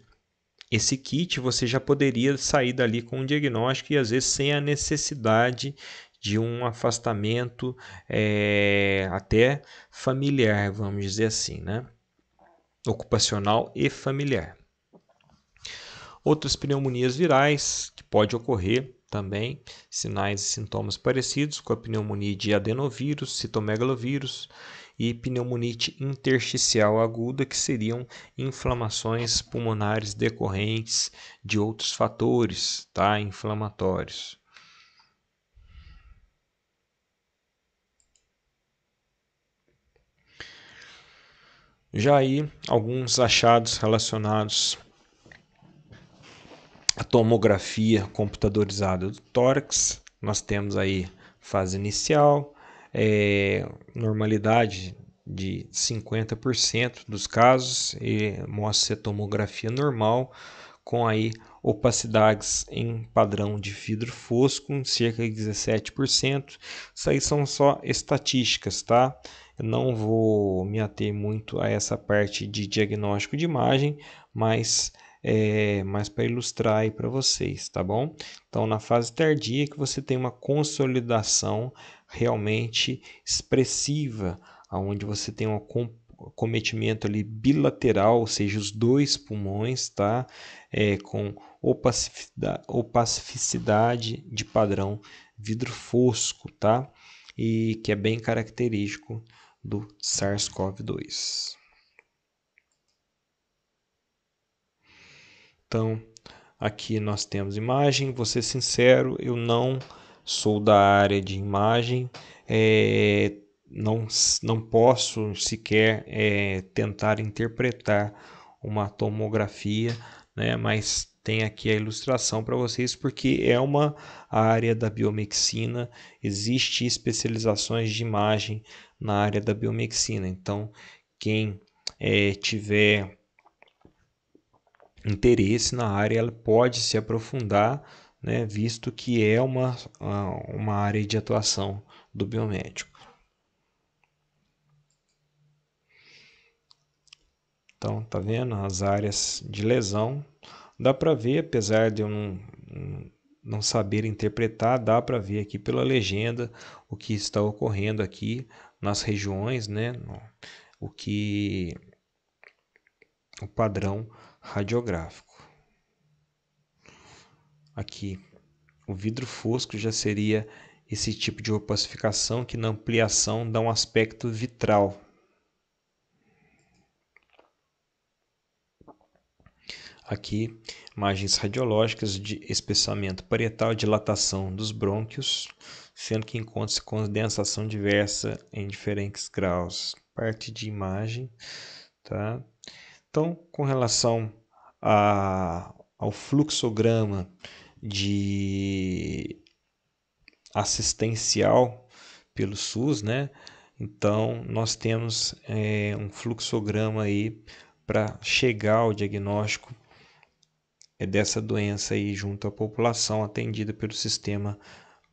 esse kit, você já poderia sair dali com o diagnóstico e às vezes sem a necessidade de um afastamento é, até familiar, vamos dizer assim, né? Ocupacional e familiar. Outras pneumonias virais que pode ocorrer também, sinais e sintomas parecidos com a pneumonia de adenovírus, citomegalovírus e pneumonite intersticial aguda, que seriam inflamações pulmonares decorrentes de outros fatores tá, inflamatórios. Já aí alguns achados relacionados a tomografia computadorizada do tórax. Nós temos aí fase inicial, é, normalidade de 50% dos casos e mostra tomografia normal com aí opacidades em padrão de vidro fosco, em cerca de 17%. Isso aí são só estatísticas, tá? Eu não vou me ater muito a essa parte de diagnóstico de imagem, mas é, mais para ilustrar aí para vocês, tá bom? Então, na fase tardia é que você tem uma consolidação realmente expressiva, aonde você tem um acometimento ali bilateral, ou seja, os dois pulmões, tá? É, com opacidade, opacificidade de padrão vidro fosco, tá? E que é bem característico do SARS-CoV-2. Então, aqui nós temos imagem. Vou ser é sincero, eu não sou da área de imagem. É, não, não posso sequer é, tentar interpretar uma tomografia, né? mas tem aqui a ilustração para vocês, porque é uma área da biomedicina, existem especializações de imagem na área da biomedicina, então quem é, tiver interesse na área, ela pode se aprofundar, né, visto que é uma, ah, uma área de atuação do biomédico. Então, tá vendo as áreas de lesão? Dá para ver, apesar de eu não, não saber interpretar, dá para ver aqui pela legenda o que está ocorrendo aqui nas regiões, né? O que o padrão radiográfico. Aqui, o vidro fosco já seria esse tipo de opacificação que na ampliação dá um aspecto vitral. Aqui, imagens radiológicas de espessamento parietal, dilatação dos brônquios, sendo que encontra-se condensação diversa em diferentes graus. Parte de imagem, tá? Então, com relação a, ao fluxograma de assistencial pelo SUS, né? Então, nós temos é, um fluxograma aí para chegar ao diagnóstico é, dessa doença aí junto à população atendida pelo Sistema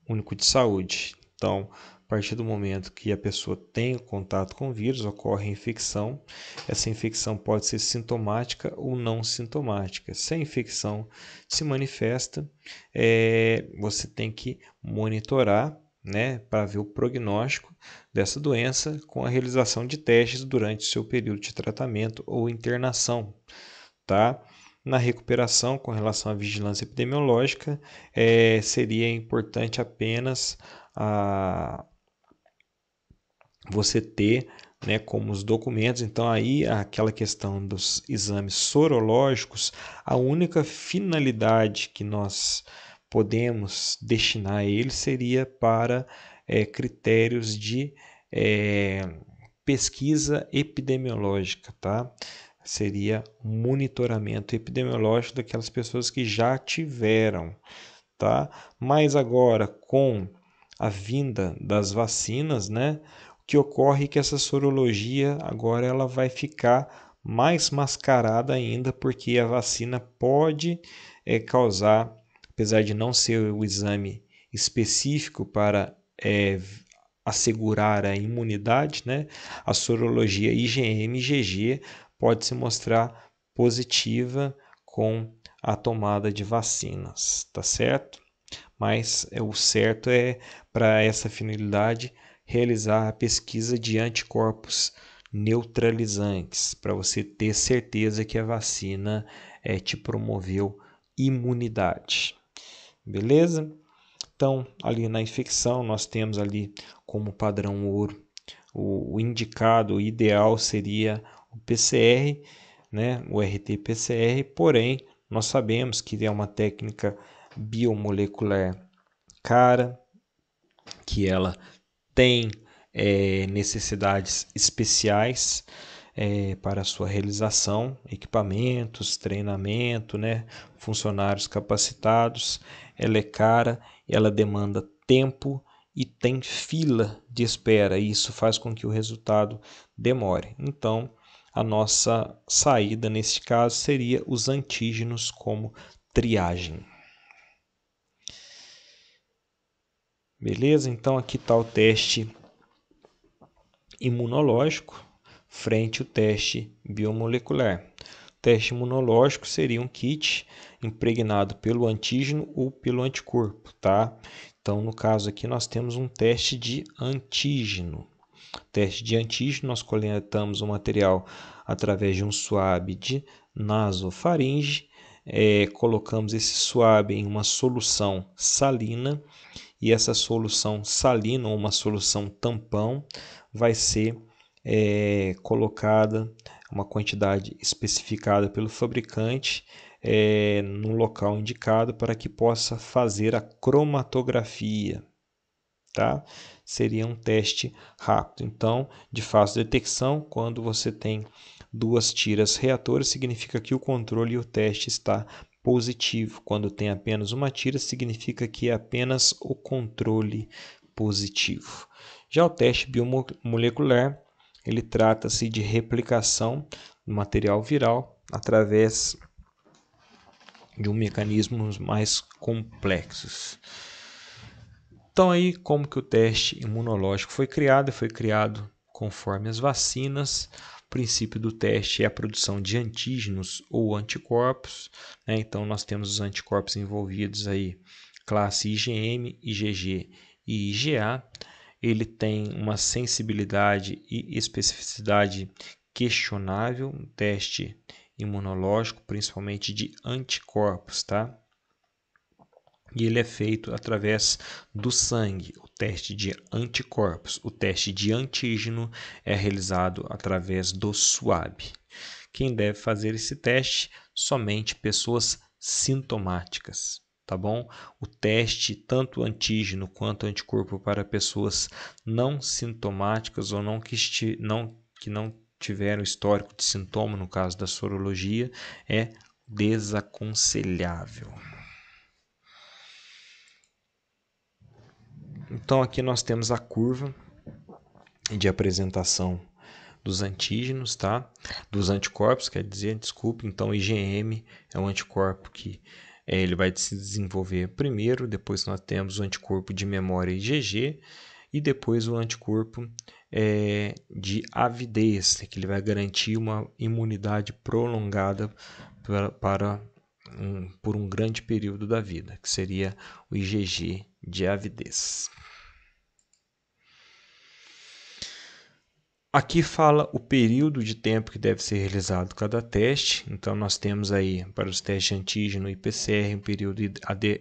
Único de Saúde. Então, partir do momento que a pessoa tem contato com o vírus, ocorre infecção. Essa infecção pode ser sintomática ou não sintomática. Se a infecção se manifesta, é, você tem que monitorar né, para ver o prognóstico dessa doença com a realização de testes durante seu período de tratamento ou internação. Tá? Na recuperação, com relação à vigilância epidemiológica, é, seria importante apenas a, você ter né, como os documentos. Então, aí aquela questão dos exames sorológicos, a única finalidade que nós podemos destinar a ele seria para é, critérios de é, pesquisa epidemiológica, tá? Seria monitoramento epidemiológico daquelas pessoas que já tiveram, tá? Mas agora com a vinda das vacinas, né? que ocorre que essa sorologia agora ela vai ficar mais mascarada ainda, porque a vacina pode é, causar, apesar de não ser o exame específico para é, assegurar a imunidade, né, a sorologia IgM-IgG pode se mostrar positiva com a tomada de vacinas, tá certo? Mas é, o certo é para essa finalidade realizar a pesquisa de anticorpos neutralizantes, para você ter certeza que a vacina é, te promoveu imunidade. Beleza? Então, ali na infecção, nós temos ali como padrão ouro o, o indicado, o ideal seria o PCR, né? o RT-PCR, porém, nós sabemos que é uma técnica biomolecular cara, que ela tem é, necessidades especiais é, para a sua realização, equipamentos, treinamento, né, funcionários capacitados. Ela é cara, ela demanda tempo e tem fila de espera, e isso faz com que o resultado demore. Então, a nossa saída neste caso seria os antígenos como triagem. Beleza? Então aqui está o teste imunológico frente o teste biomolecular. O teste imunológico seria um kit impregnado pelo antígeno ou pelo anticorpo, tá? Então, no caso aqui, nós temos um teste de antígeno. Teste de antígeno, nós coletamos o material através de um swab de nasofaringe, é, colocamos esse swab em uma solução salina e essa solução salina, ou uma solução tampão, vai ser é, colocada uma quantidade especificada pelo fabricante é, no local indicado para que possa fazer a cromatografia. Tá? Seria um teste rápido. Então, de fácil detecção, quando você tem duas tiras reatores, significa que o controle e o teste está positivo. Quando tem apenas uma tira, significa que é apenas o controle positivo. Já o teste biomolecular, ele trata-se de replicação do material viral através de um mecanismos mais complexos. Então aí como que o teste imunológico foi criado? Foi criado conforme as vacinas princípio do teste é a produção de antígenos ou anticorpos. Né? Então, nós temos os anticorpos envolvidos aí, classe IgM, IgG e IgA. Ele tem uma sensibilidade e especificidade questionável, um teste imunológico, principalmente de anticorpos, tá? e ele é feito através do sangue. O teste de anticorpos, o teste de antígeno é realizado através do SUAB. Quem deve fazer esse teste? Somente pessoas sintomáticas, tá bom? O teste tanto antígeno quanto anticorpo para pessoas não sintomáticas ou não que, esti não, que não tiveram histórico de sintoma, no caso da sorologia, é desaconselhável. Então aqui nós temos a curva de apresentação dos antígenos, tá? Dos anticorpos, quer dizer, desculpe, então IgM é um anticorpo que é, ele vai se desenvolver primeiro, depois nós temos o anticorpo de memória IgG e depois o anticorpo é, de avidez, que ele vai garantir uma imunidade prolongada para, para um, por um grande período da vida, que seria o IgG de avidez. Aqui fala o período de tempo que deve ser realizado cada teste. Então, nós temos aí para os testes de antígeno e PCR um período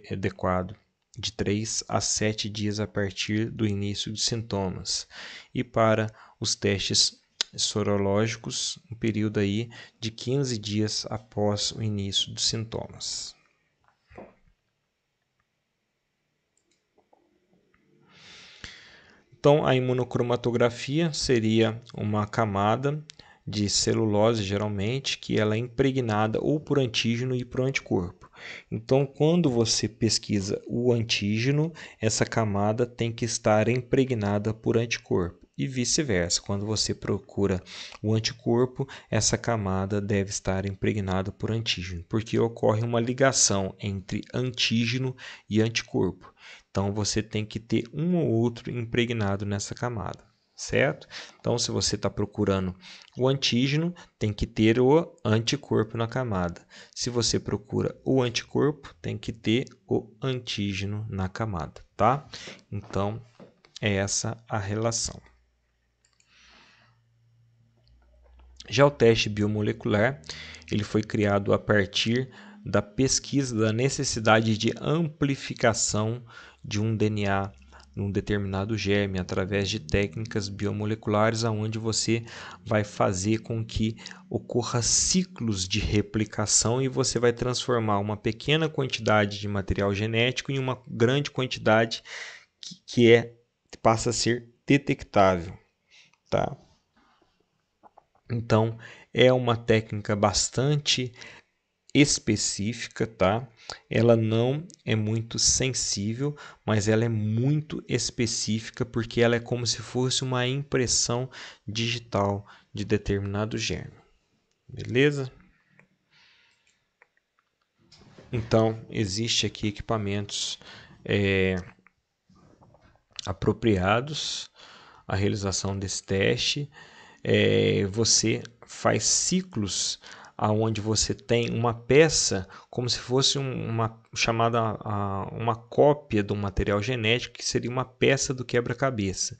adequado de 3 a 7 dias a partir do início de sintomas. E para os testes sorológicos, um período aí de 15 dias após o início dos sintomas. Então, a imunocromatografia seria uma camada de celulose, geralmente, que ela é impregnada ou por antígeno e por anticorpo. Então, quando você pesquisa o antígeno, essa camada tem que estar impregnada por anticorpo e vice-versa. Quando você procura o anticorpo, essa camada deve estar impregnada por antígeno, porque ocorre uma ligação entre antígeno e anticorpo. Então você tem que ter um ou outro impregnado nessa camada, certo? Então, se você está procurando o antígeno, tem que ter o anticorpo na camada. Se você procura o anticorpo, tem que ter o antígeno na camada, tá? Então, é essa a relação. Já o teste biomolecular, ele foi criado a partir da pesquisa da necessidade de amplificação de um DNA num determinado germe através de técnicas biomoleculares aonde você vai fazer com que ocorra ciclos de replicação e você vai transformar uma pequena quantidade de material genético em uma grande quantidade que, que é passa a ser detectável, tá? Então, é uma técnica bastante específica, tá? Ela não é muito sensível, mas ela é muito específica porque ela é como se fosse uma impressão digital de determinado germe. Beleza? Então, existe aqui equipamentos é, apropriados à realização desse teste é, você faz ciclos aonde você tem uma peça como se fosse uma chamada uma cópia do material genético que seria uma peça do quebra-cabeça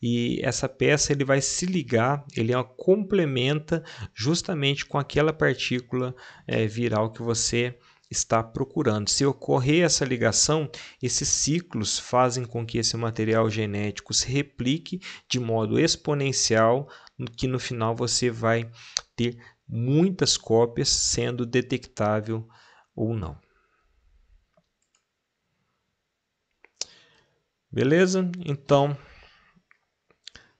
e essa peça ele vai se ligar ele complementa justamente com aquela partícula é, viral que você está procurando. Se ocorrer essa ligação, esses ciclos fazem com que esse material genético se replique de modo exponencial, que no final você vai ter muitas cópias sendo detectável ou não. Beleza? Então,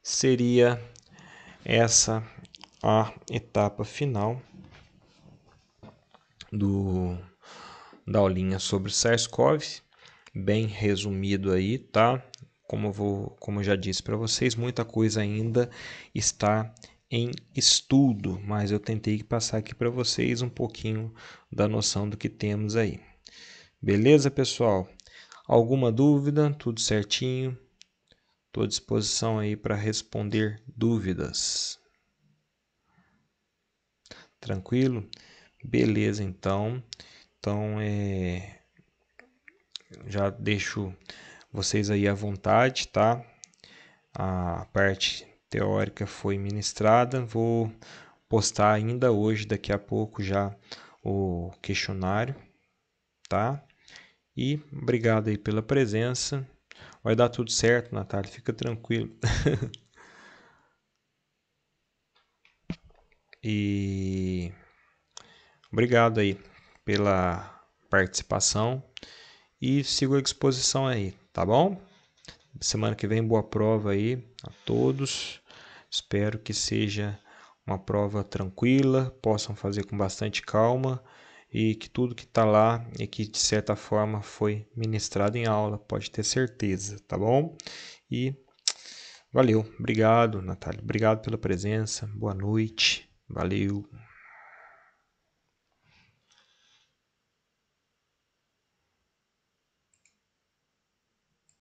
seria essa a etapa final do da aulinha sobre SARS-CoV, bem resumido aí, tá? Como eu, vou, como eu já disse para vocês, muita coisa ainda está em estudo, mas eu tentei passar aqui para vocês um pouquinho da noção do que temos aí. Beleza, pessoal? Alguma dúvida? Tudo certinho? Estou à disposição aí para responder dúvidas. Tranquilo? Beleza, então. Então, é... já deixo vocês aí à vontade, tá? A parte teórica foi ministrada. Vou postar ainda hoje, daqui a pouco, já o questionário, tá? E obrigado aí pela presença. Vai dar tudo certo, Natália, fica tranquilo. e obrigado aí pela participação e sigo à disposição aí, tá bom? Semana que vem, boa prova aí a todos. Espero que seja uma prova tranquila, possam fazer com bastante calma e que tudo que está lá e que de certa forma foi ministrado em aula, pode ter certeza, tá bom? E valeu, obrigado, Natália, obrigado pela presença, boa noite, valeu.